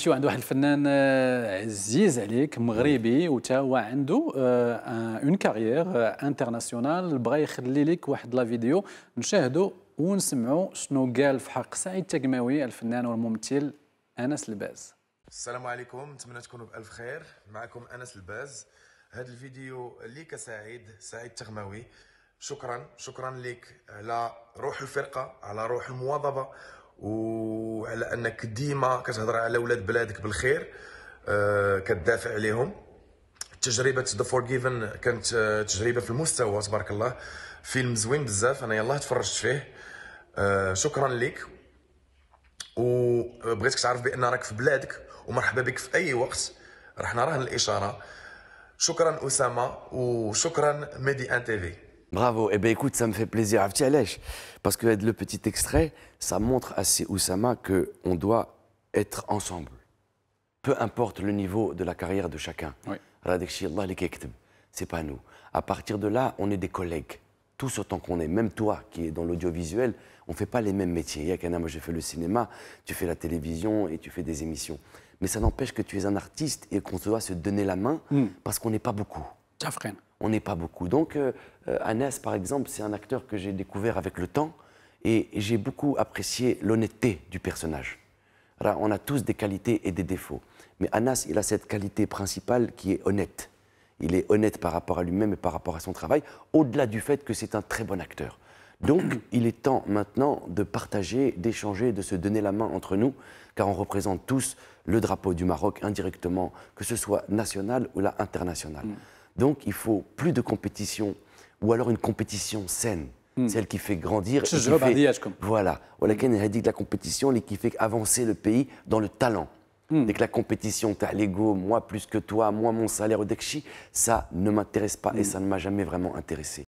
نمشيو عند واحد الفنان آه، عزيز عليك مغربي نعم. وتا هو عنده آه، اون كارير آه، انترناسيونال بغا يخلي لك واحد لا فيديو نشاهدو ونسمعوا شنو قال في حق سعيد تكماوي الفنان والممثل انس الباز السلام عليكم نتمنى تكونوا بالف خير معكم انس الباز هذا الفيديو ليك سعيد سعيد تغماوي شكرا شكرا لك على روح الفرقه على روح المواظبه و على انك ديما كتهضر على ولاد بلادك بالخير آه، كتدافع عليهم تجربه ذا فورغيفن كانت آه، تجربه في المستوى تبارك الله فيلم زوين بزاف انا يلاه تفرجت فيه آه، شكرا لك وبغيتك تعرف بان راك في بلادك ومرحبا بك في اي وقت رحنا حنا راه الاشاره شكرا اسامه وشكرا ميدي ان تي في Bravo. et eh bien, écoute, ça me fait plaisir. parce que le petit extrait, ça montre à ces Oussama qu'on doit être ensemble. Peu importe le niveau de la carrière de chacun. Oui. C'est pas nous. À partir de là, on est des collègues. Tous autant qu'on est. Même toi, qui es dans l'audiovisuel, on ne fait pas les mêmes métiers. Il y Yakana, moi, j'ai fait le cinéma, tu fais la télévision et tu fais des émissions. Mais ça n'empêche que tu es un artiste et qu'on doit se donner la main hmm. parce qu'on n'est pas beaucoup. freine on n'est pas beaucoup. Donc, euh, euh, Anas, par exemple, c'est un acteur que j'ai découvert avec le temps et j'ai beaucoup apprécié l'honnêteté du personnage. on a tous des qualités et des défauts. Mais Anas, il a cette qualité principale qui est honnête. Il est honnête par rapport à lui-même et par rapport à son travail, au-delà du fait que c'est un très bon acteur. Donc, il est temps maintenant de partager, d'échanger, de se donner la main entre nous, car on représente tous le drapeau du Maroc indirectement, que ce soit national ou la international. Mm. Donc il faut plus de compétition, ou alors une compétition saine, hmm. celle qui fait grandir. Je et Voilà, Voilà. ولكن hmm. la compétition qui fait avancer le pays dans le talent. Hmm. Dès que la compétition, as l'ego, moi plus que toi, moi mon salaire, au ça ne m'intéresse pas et ça ne m'a jamais vraiment intéressé.